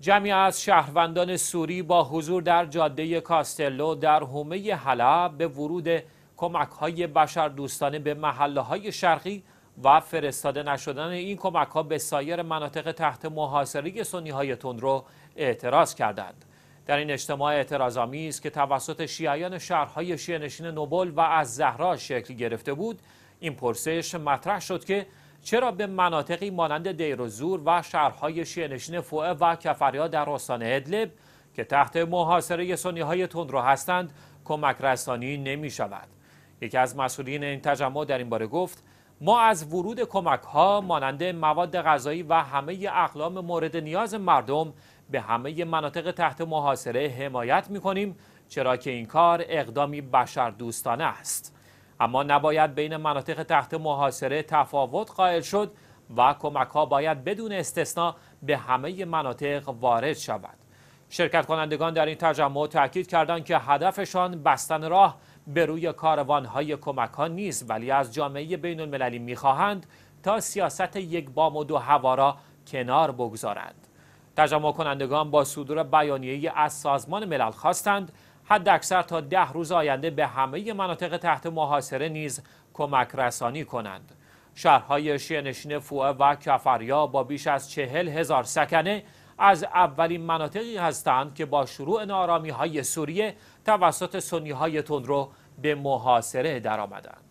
جمعی از شهروندان سوری با حضور در جاده کاستلو در حومه حلب به ورود کمک های بشر دوستانه به محله های شرقی و فرستاده نشدن این کمک ها به سایر مناطق تحت محاصره سنی های تندرو اعتراض کردند. در این اجتماع اعتراض است که توسط شیعیان شهرهای شیعنشین نوبل و از زهرا شکل گرفته بود، این پرسش مطرح شد که چرا به مناطقی مانند دیروزور و شهرهای شینشین فوعه و کفریا در استان ادلب که تحت محاصره سنی های تندرو هستند کمک رسانی نمی شود. یکی از مسئولین این تجمع در این باره گفت ما از ورود کمک ها مانند مواد غذایی و همه اقلام مورد نیاز مردم به همه مناطق تحت محاصره حمایت می کنیم چرا که این کار اقدامی دوستانه است. اما نباید بین مناطق تحت محاصره تفاوت قائل شد و کمک ها باید بدون استثنا به همه مناطق وارد شود شرکت کنندگان در این تجمع تاکید کردند که هدفشان بستن راه به روی کاروان های کمک ها نیست ولی از جامعه بین المللی میخواهند تا سیاست یک بام و دو هوا را کنار بگذارند تجمع کنندگان با صدور بیانیه از سازمان ملل خواستند حد اکثر تا ده روز آینده به همه مناطق تحت محاصره نیز کمک رسانی کنند. شهرهای شیعنشین فوه و کفریا با بیش از چهل هزار سکنه از اولین مناطقی هستند که با شروع نارامی های سوریه توسط سنی های تندرو به محاصره درآمدند.